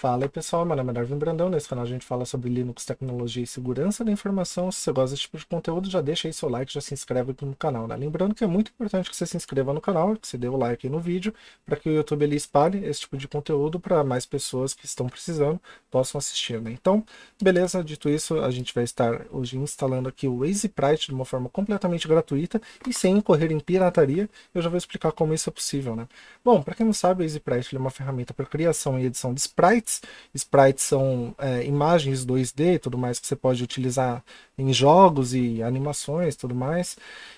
Fala aí pessoal, meu nome é Darwin Brandão, nesse canal a gente fala sobre Linux, tecnologia e segurança da informação. Se você gosta desse tipo de conteúdo, já deixa aí seu like, já se inscreve aqui no canal, né? Lembrando que é muito importante que você se inscreva no canal, que você dê o like aí no vídeo, para que o YouTube ele espalhe esse tipo de conteúdo para mais pessoas que estão precisando possam assistir, né? Então, beleza, dito isso, a gente vai estar hoje instalando aqui o WazePrite de uma forma completamente gratuita e sem incorrer em pirataria, eu já vou explicar como isso é possível, né? Bom, para quem não sabe, o WazePrite é uma ferramenta para criação e edição de sprites, sprites. Sprites são é, imagens 2D, tudo mais que você pode utilizar em jogos e animações, tudo mais.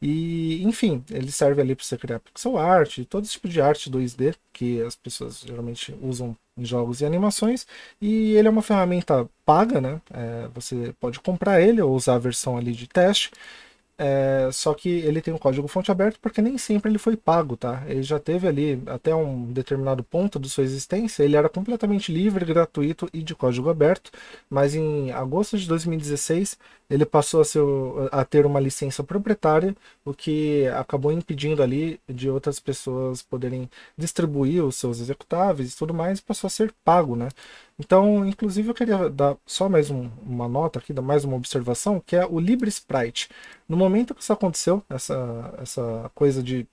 E, enfim, ele serve ali para você criar pixel art, todo esse tipo de arte 2D que as pessoas geralmente usam em jogos e animações. E ele é uma ferramenta paga, né? É, você pode comprar ele ou usar a versão ali de teste. É, só que ele tem um código fonte aberto porque nem sempre ele foi pago, tá? Ele já teve ali até um determinado ponto de sua existência, ele era completamente livre, gratuito e de código aberto, mas em agosto de 2016 ele passou a, ser, a ter uma licença proprietária, o que acabou impedindo ali de outras pessoas poderem distribuir os seus executáveis e tudo mais, e passou a ser pago, né? Então, inclusive, eu queria dar só mais um, uma nota aqui, dar mais uma observação, que é o Libre Sprite. No momento que isso aconteceu, essa, essa coisa de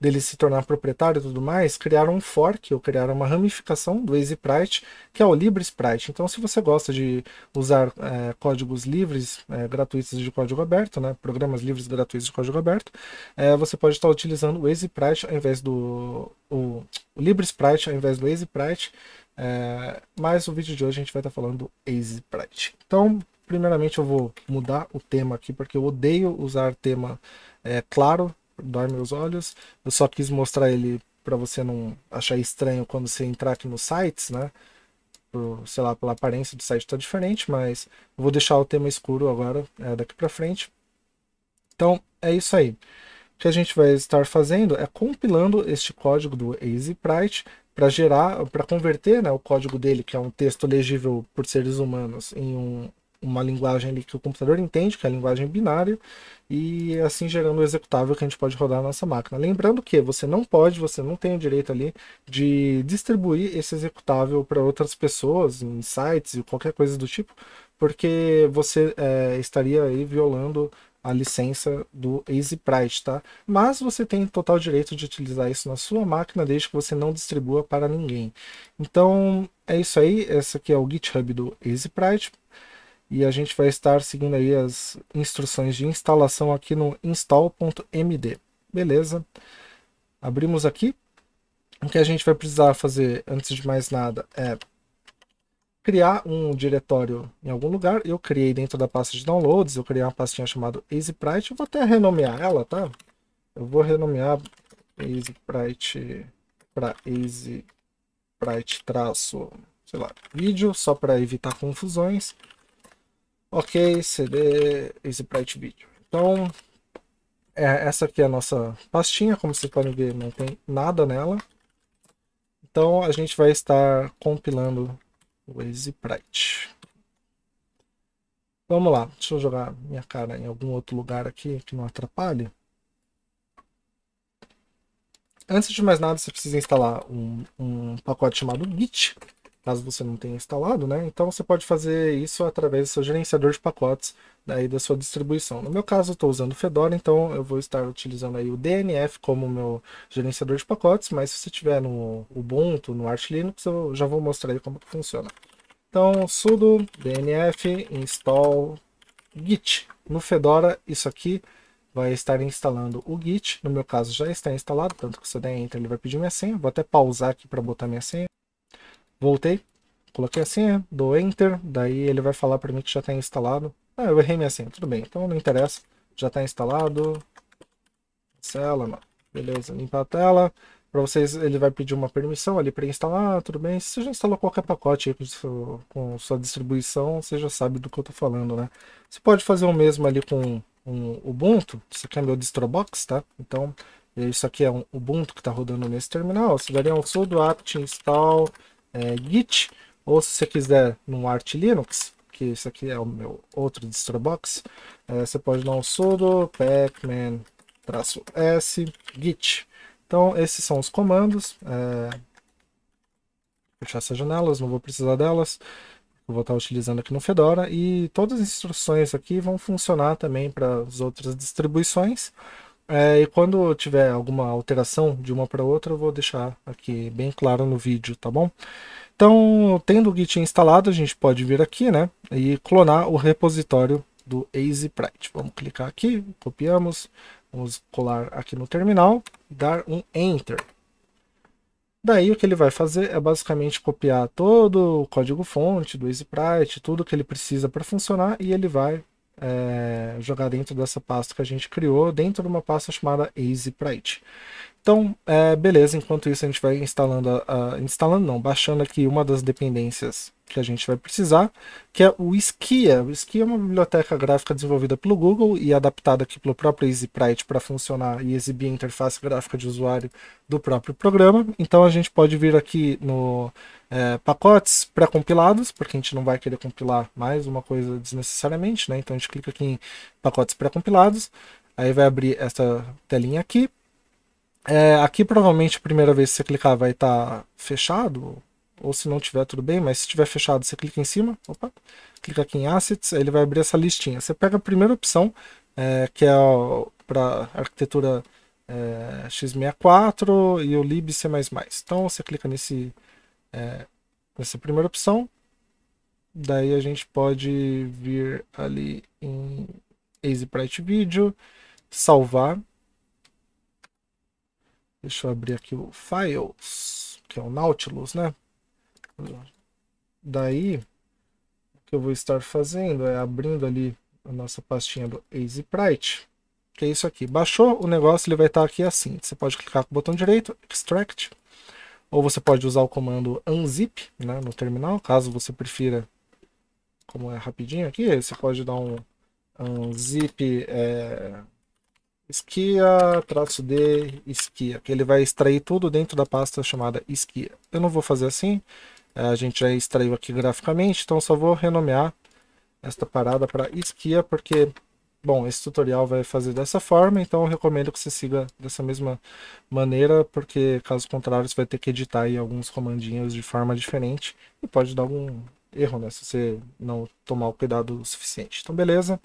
dele se tornar proprietário e tudo mais, criaram um fork ou criaram uma ramificação do EasySprite, que é o LibreSprite. Então, se você gosta de usar é, códigos livres, é, gratuitos de código aberto, né, programas livres gratuitos de código aberto, é, você pode estar utilizando o EasySprite ao invés do o, o LibreSprite ao invés do EasySprite é, mas o vídeo de hoje a gente vai estar falando do AzePrite. Então, primeiramente eu vou mudar o tema aqui, porque eu odeio usar tema é, claro, dói meus olhos. Eu só quis mostrar ele para você não achar estranho quando você entrar aqui nos sites, né? Por, sei lá, pela aparência do site está diferente, mas vou deixar o tema escuro agora, é, daqui para frente. Então, é isso aí. O que a gente vai estar fazendo é compilando este código do AzePrite para gerar, para converter né, o código dele, que é um texto legível por seres humanos, em um, uma linguagem que o computador entende, que é a linguagem binária, e assim gerando o executável que a gente pode rodar na nossa máquina. Lembrando que você não pode, você não tem o direito ali de distribuir esse executável para outras pessoas, em sites e qualquer coisa do tipo, porque você é, estaria aí violando a licença do EasyPrite, tá? Mas você tem total direito de utilizar isso na sua máquina, desde que você não distribua para ninguém. Então, é isso aí. Essa aqui é o GitHub do EasyPrite. E a gente vai estar seguindo aí as instruções de instalação aqui no install.md. Beleza. Abrimos aqui. O que a gente vai precisar fazer, antes de mais nada, é criar um diretório em algum lugar. Eu criei dentro da pasta de downloads, eu criei uma pastinha chamada EasyPrite. Eu vou até renomear ela, tá? Eu vou renomear EasyPrite para EasyPrite traço, sei lá, vídeo, só para evitar confusões. Ok, CD EasyPrite vídeo. Então, é, essa aqui é a nossa pastinha, como vocês podem ver, não tem nada nela. Então a gente vai estar compilando Waze Vamos lá, deixa eu jogar minha cara em algum outro lugar aqui que não atrapalhe. Antes de mais nada, você precisa instalar um, um pacote chamado Git, caso você não tenha instalado, né? Então você pode fazer isso através do seu gerenciador de pacotes daí da sua distribuição. No meu caso, eu estou usando o Fedora, então eu vou estar utilizando aí o DNF como meu gerenciador de pacotes, mas se você tiver no Ubuntu, no Arch Linux, eu já vou mostrar aí como que funciona. Então, sudo dnf install git. No Fedora, isso aqui vai estar instalando o git. No meu caso, já está instalado, tanto que se eu der enter, ele vai pedir minha senha. Vou até pausar aqui para botar minha senha. Voltei, coloquei assim, dou Enter, daí ele vai falar para mim que já está instalado. Ah, eu errei minha senha, tudo bem, então não interessa. Já está instalado. Cancela, mano. Beleza, limpa a tela. Para vocês, ele vai pedir uma permissão ali para instalar, tudo bem. Se você já instalou qualquer pacote com, seu, com, sua distribuição, você já sabe do que eu estou falando, né? Você pode fazer o mesmo ali com um Ubuntu, isso aqui é meu Distrobox, tá? Então, isso aqui é um Ubuntu que está rodando nesse terminal. Você daria um sudo apt install é, Git, ou se você quiser no Arch Linux, que isso aqui é o meu outro distrobox, é, você pode dar um sudo pacman-s git. Então esses são os comandos. É... Fechar essas janelas, não vou precisar delas. Eu vou estar utilizando aqui no Fedora e todas as instruções aqui vão funcionar também para as outras distribuições. É, e quando tiver alguma alteração de uma para outra, eu vou deixar aqui bem claro no vídeo, tá bom? Então, tendo o Git instalado, a gente pode vir aqui, né? E clonar o repositório do AzePrite. Vamos clicar aqui, copiamos, vamos colar aqui no terminal, dar um Enter. Daí o que ele vai fazer é basicamente copiar todo o código fonte do AzePrite, tudo que ele precisa para funcionar e ele vai é, jogar dentro dessa pasta que a gente criou, dentro de uma pasta chamada EasyPrite. Então, é, beleza, enquanto isso a gente vai instalando, a, a, instalando não, baixando aqui uma das dependências que a gente vai precisar, que é o Skia. O Skia é uma biblioteca gráfica desenvolvida pelo Google e adaptada aqui pelo próprio EasyPrite para funcionar e exibir a interface gráfica de usuário do próprio programa. Então a gente pode vir aqui no é, pacotes pré-compilados, porque a gente não vai querer compilar mais uma coisa desnecessariamente, né? Então a gente clica aqui em pacotes pré-compilados, aí vai abrir essa telinha aqui. É, aqui provavelmente a primeira vez que você clicar vai estar tá fechado, ou se não tiver, tudo bem, mas se tiver fechado, você clica em cima, opa, clica aqui em Assets, aí ele vai abrir essa listinha. Você pega a primeira opção, é, que é para arquitetura é, x64 e o libc++. Então você clica nesse, é, nessa primeira opção, daí a gente pode vir ali em Easyprite Video, salvar, deixa eu abrir aqui o Files, que é o Nautilus, né? Daí, o que eu vou estar fazendo é abrindo ali a nossa pastinha do AzePrite, que é isso aqui. Baixou o negócio, ele vai estar aqui assim. Você pode clicar com o botão direito, Extract, ou você pode usar o comando Unzip né, no terminal, caso você prefira, como é rapidinho aqui, você pode dar um Unzip é, eh, esquia, traço D, esquia, que ele vai extrair tudo dentro da pasta chamada esquia. Eu não vou fazer assim, é, a gente já extraiu aqui graficamente, então só vou renomear esta parada para esquia porque, bom, esse tutorial vai fazer dessa forma, então eu recomendo que você siga dessa mesma maneira, porque caso contrário você vai ter que editar aí alguns comandinhos de forma diferente e pode dar algum erro, né, se você não tomar o cuidado o suficiente. Então, beleza.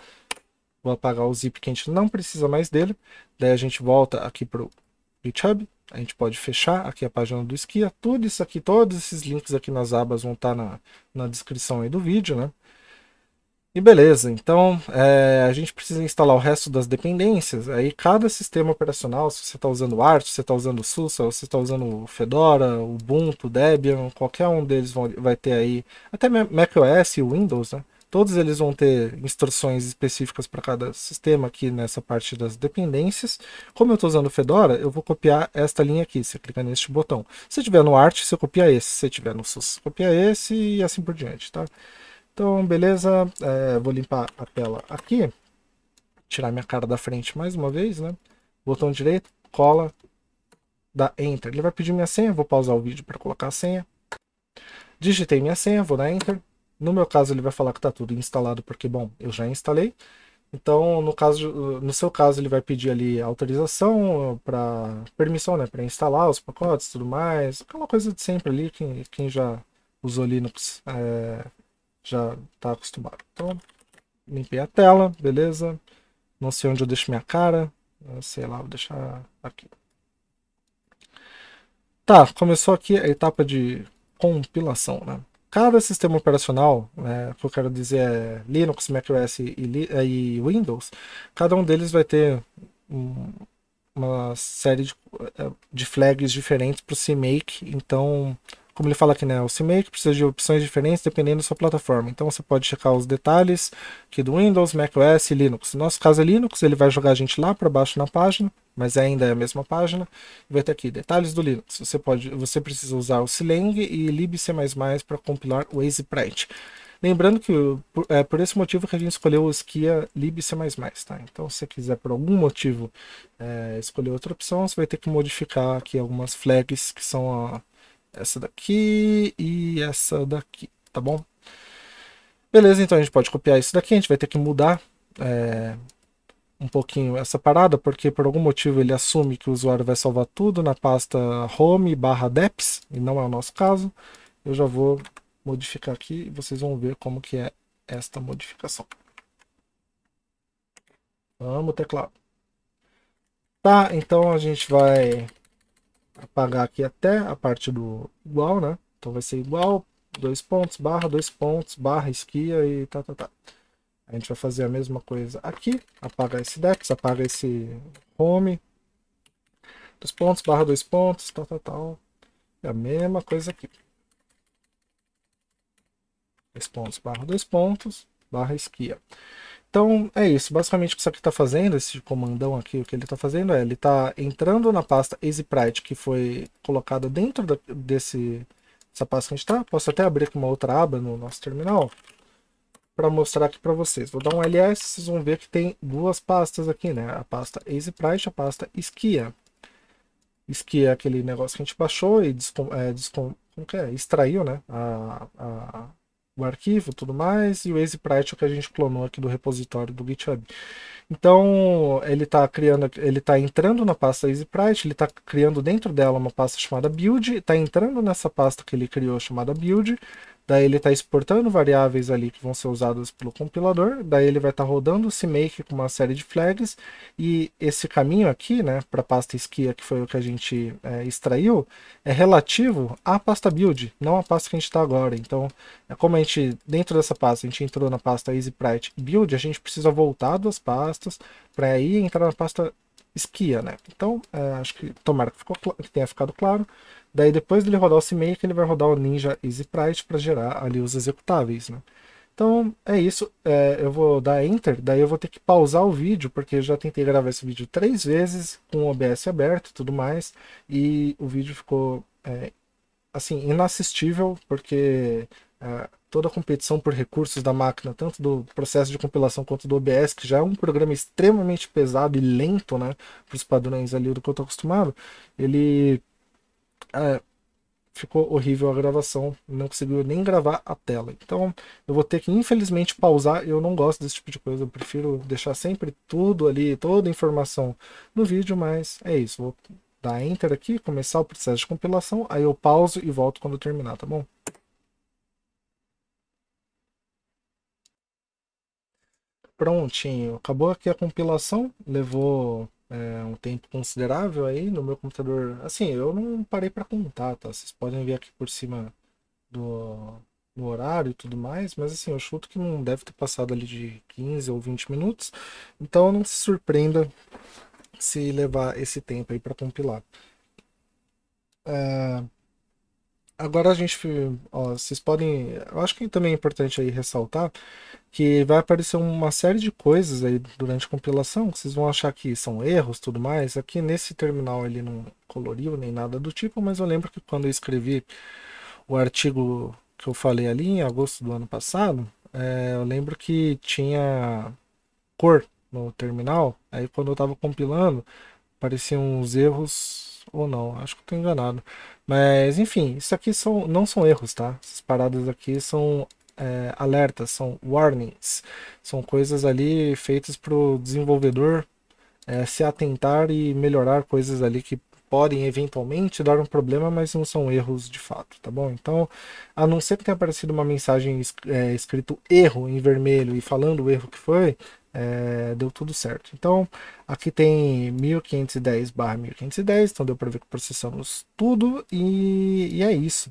Vou apagar o zip que a gente não precisa mais dele. Daí a gente volta aqui para o GitHub. A gente pode fechar aqui a página do Esquia. Tudo isso aqui, todos esses links aqui nas abas vão estar tá na, na descrição aí do vídeo, né? E beleza, então é, a gente precisa instalar o resto das dependências. Aí cada sistema operacional, se você está usando Arch, se você está usando SUSE, se você está usando Fedora, o Ubuntu, Debian, qualquer um deles vai ter aí, até macOS e Windows, né? Todos eles vão ter instruções específicas para cada sistema aqui nessa parte das dependências. Como eu estou usando o Fedora, eu vou copiar esta linha aqui. Você clica neste botão. Se tiver no Art, você copia esse. Se tiver no SUS, copia esse e assim por diante, tá? Então, beleza. É, vou limpar a tela aqui. Tirar minha cara da frente mais uma vez, né? Botão direito, cola, dá Enter. Ele vai pedir minha senha. Vou pausar o vídeo para colocar a senha. Digitei minha senha, vou dar Enter. No meu caso, ele vai falar que está tudo instalado, porque, bom, eu já instalei. Então, no, caso, no seu caso, ele vai pedir ali autorização para permissão, né, para instalar os pacotes, tudo mais, aquela coisa de sempre ali quem, quem já usou Linux é, já está acostumado. Então, limpei a tela, beleza? Não sei onde eu deixo minha cara, sei lá, vou deixar aqui. Tá, começou aqui a etapa de compilação, né? cada sistema operacional, né, que eu quero dizer é Linux, macOS e, eh, e Windows, cada um deles vai ter um, uma série de, eh, de flags diferentes para o CMake, então como ele fala aqui, né, o CMake precisa de opções diferentes dependendo da sua plataforma. Então você pode checar os detalhes aqui do Windows, macOS e Linux. No nosso caso é Linux, ele vai jogar a gente lá para baixo na página, mas ainda é a mesma página. Vai ter aqui detalhes do Linux. Você, pode, você precisa usar o Silang e libc++ para compilar o AZPrite. Lembrando que é por esse motivo que a gente escolheu o Skia libc++, tá? Então se você quiser por algum motivo é, escolher outra opção, você vai ter que modificar aqui algumas flags que são... A, essa daqui e essa daqui, tá bom? Beleza, então a gente pode copiar isso daqui, a gente vai ter que mudar é, um pouquinho essa parada, porque por algum motivo ele assume que o usuário vai salvar tudo na pasta home barra deps, e não é o nosso caso. Eu já vou modificar aqui e vocês vão ver como que é esta modificação. Vamos, teclado. Tá, então a gente vai apagar aqui até a parte do igual, né? Então vai ser igual, dois pontos, barra, dois pontos, barra, esquia e tá, tá, tá. A gente vai fazer a mesma coisa aqui, apaga esse dex, apaga esse home, dois pontos, barra, dois pontos, tal, tal, tal. É a mesma coisa aqui. Dois pontos, barra, dois pontos, barra, esquia. Então é isso, basicamente o que isso aqui está fazendo, esse comandão aqui, o que ele está fazendo é, ele está entrando na pasta EasyPrite que foi colocada dentro da, desse, dessa pasta que a gente está. Posso até abrir com uma outra aba no nosso terminal para mostrar aqui para vocês. Vou dar um ls, vocês vão ver que tem duas pastas aqui, né? A pasta EasyPrite e a pasta Esquia. Esquia é aquele negócio que a gente baixou e descom, é, descom, como que é? extraiu, né? A, a, o arquivo tudo mais, e o AzePrite que a gente clonou aqui do repositório do GitHub. Então, ele está criando, ele está entrando na pasta AzePrite, ele está criando dentro dela uma pasta chamada build, está entrando nessa pasta que ele criou chamada build, Daí ele está exportando variáveis ali que vão ser usadas pelo compilador. Daí ele vai estar tá rodando o CMake com uma série de flags. E esse caminho aqui, né, para a pasta esquia, que foi o que a gente é, extraiu, é relativo à pasta build, não à pasta que a gente está agora. Então, é como a gente, dentro dessa pasta, a gente entrou na pasta EasyPrite build, a gente precisa voltar duas pastas para aí entrar na pasta esquia, né? Então, é, acho que tomara que, ficou, que, tenha ficado claro. Daí depois dele rodar o CMake, ele vai rodar o Ninja Easy Price para gerar ali os executáveis, né? Então é isso, é, eu vou dar Enter, daí eu vou ter que pausar o vídeo, porque eu já tentei gravar esse vídeo três vezes, com o OBS aberto e tudo mais, e o vídeo ficou, é, assim, inassistível, porque é, toda a competição por recursos da máquina, tanto do processo de compilação quanto do OBS, que já é um programa extremamente pesado e lento, né, para os padrões ali do que eu estou acostumado, ele é, ficou horrível a gravação, não conseguiu nem gravar a tela. Então, eu vou ter que infelizmente pausar, eu não gosto desse tipo de coisa, eu prefiro deixar sempre tudo ali, toda a informação no vídeo, mas é isso, vou dar enter aqui, começar o processo de compilação, aí eu pauso e volto quando terminar, tá bom? prontinho. Acabou aqui a compilação, levou é, um tempo considerável aí no meu computador. Assim, eu não parei para contar, tá? Vocês podem ver aqui por cima do, do horário e tudo mais, mas assim, eu chuto que não deve ter passado ali de 15 ou 20 minutos. Então não se surpreenda se levar esse tempo aí para compilar. É agora a gente. Ó, vocês podem. Eu acho que também é importante aí ressaltar que vai aparecer uma série de coisas aí durante a compilação que vocês vão achar que são erros tudo mais. Aqui nesse terminal ele não coloriu nem nada do tipo, mas eu lembro que quando eu escrevi o artigo que eu falei ali em agosto do ano passado, é, eu lembro que tinha cor no terminal, aí quando eu estava compilando, apareciam uns erros ou não, acho que estou enganado. Mas, enfim, isso aqui são, não são erros, tá? Essas paradas aqui são é, alertas, são warnings. São coisas ali feitas para o desenvolvedor é, se atentar e melhorar coisas ali que podem eventualmente dar um problema, mas não são erros de fato, tá bom? Então, a não ser que tenha aparecido uma mensagem é, escrito erro em vermelho e falando o erro que foi, é, deu tudo certo. Então, aqui tem 1510 barra 1510, então deu para ver que processamos tudo e, e é isso.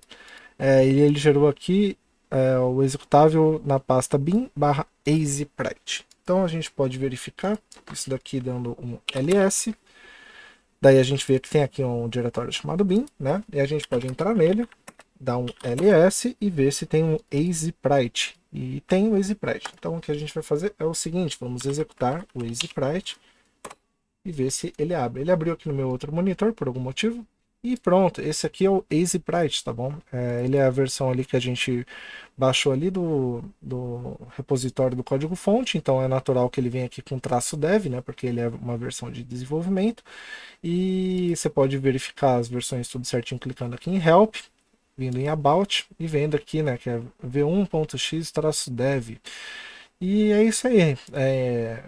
É, ele, ele gerou aqui é, o executável na pasta bin barra Então, a gente pode verificar isso daqui dando um ls Daí a gente vê que tem aqui um diretório chamado bin, né? E a gente pode entrar nele, dar um ls e ver se tem um easyprite E tem o easyprite. Então o que a gente vai fazer é o seguinte, vamos executar o easyprite e ver se ele abre. Ele abriu aqui no meu outro monitor por algum motivo, e pronto, esse aqui é o Easy Bright, tá bom? É, ele é a versão ali que a gente baixou ali do, do repositório do código fonte, então é natural que ele venha aqui com traço dev, né? Porque ele é uma versão de desenvolvimento. E você pode verificar as versões tudo certinho clicando aqui em Help, vindo em About e vendo aqui, né? Que é v1.x-dev. E é isso aí. É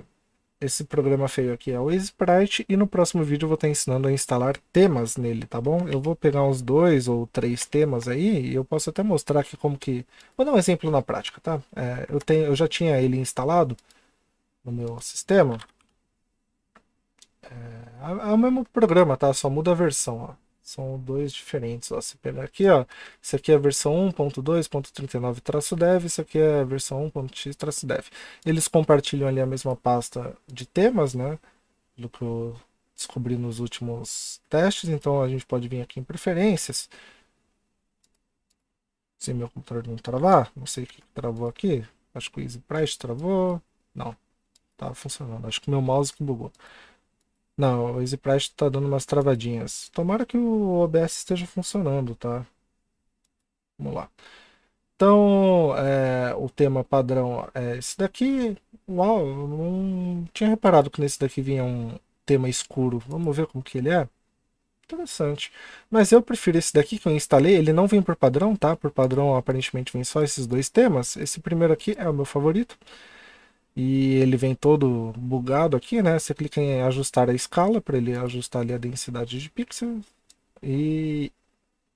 esse programa feio aqui é o Sprite e no próximo vídeo eu vou estar ensinando a instalar temas nele, tá bom? Eu vou pegar uns dois ou três temas aí e eu posso até mostrar aqui como que... Vou dar um exemplo na prática, tá? É, eu, tenho, eu já tinha ele instalado no meu sistema. É, é o mesmo programa, tá? Só muda a versão, ó. São dois diferentes. Ó. Se pegar aqui, ó, isso aqui é a versão 1.2.39-dev, isso aqui é a versão 1.x-dev. Eles compartilham ali a mesma pasta de temas, né? Do que eu descobri nos últimos testes. Então a gente pode vir aqui em preferências. Se meu computador não travar, não sei o que travou aqui. Acho que o Easy Price travou. Não, tá funcionando. Acho que meu mouse que bugou. Não, o EasyPrest tá dando umas travadinhas. Tomara que o OBS esteja funcionando, tá? Vamos lá. Então, é, o tema padrão é esse daqui. Uau, não tinha reparado que nesse daqui vinha um tema escuro. Vamos ver como que ele é. Interessante. Mas eu prefiro esse daqui que eu instalei. Ele não vem por padrão, tá? Por padrão, aparentemente, vem só esses dois temas. Esse primeiro aqui é o meu favorito e ele vem todo bugado aqui, né? Você clica em ajustar a escala para ele ajustar ali a densidade de pixels e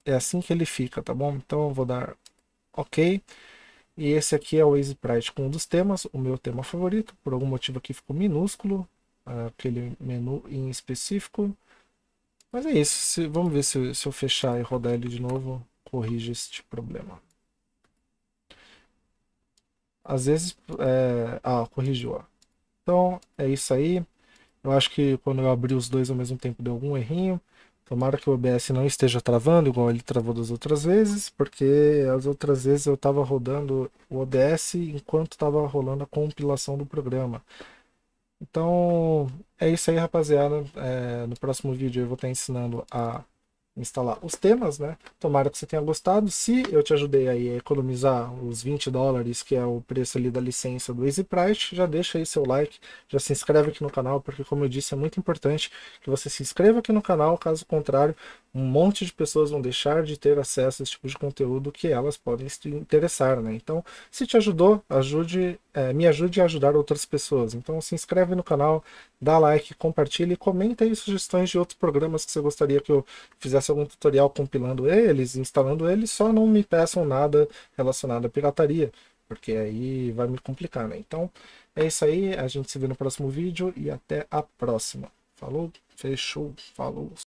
é assim que ele fica, tá bom? Então eu vou dar OK. E esse aqui é o Easy Sprite com um dos temas, o meu tema favorito, por algum motivo aqui ficou minúsculo, ah, aquele menu em específico. Mas é isso, se, vamos ver se, se eu fechar e rodar ele de novo, corrige este problema às vezes. É... Ah, corrigiu. Ó. Então, é isso aí. Eu acho que quando eu abri os dois ao mesmo tempo deu algum errinho. Tomara que o OBS não esteja travando, igual ele travou das outras vezes, porque as outras vezes eu estava rodando o OBS enquanto estava rolando a compilação do programa. Então, é isso aí, rapaziada. É, no próximo vídeo eu vou estar ensinando a instalar os temas, né? Tomara que você tenha gostado. Se eu te ajudei aí a economizar os 20 dólares, que é o preço ali da licença do Easy Price, já deixa aí seu like, já se inscreve aqui no canal, porque como eu disse, é muito importante que você se inscreva aqui no canal, caso contrário, um monte de pessoas vão deixar de ter acesso a esse tipo de conteúdo que elas podem se interessar, né? Então, se te ajudou, ajude é, me ajude a ajudar outras pessoas. Então se inscreve no canal, dá like, compartilha e comenta aí sugestões de outros programas que você gostaria que eu fizesse algum tutorial compilando eles, instalando eles, só não me peçam nada relacionado à pirataria, porque aí vai me complicar, né? Então é isso aí, a gente se vê no próximo vídeo e até a próxima. Falou, fechou, falou.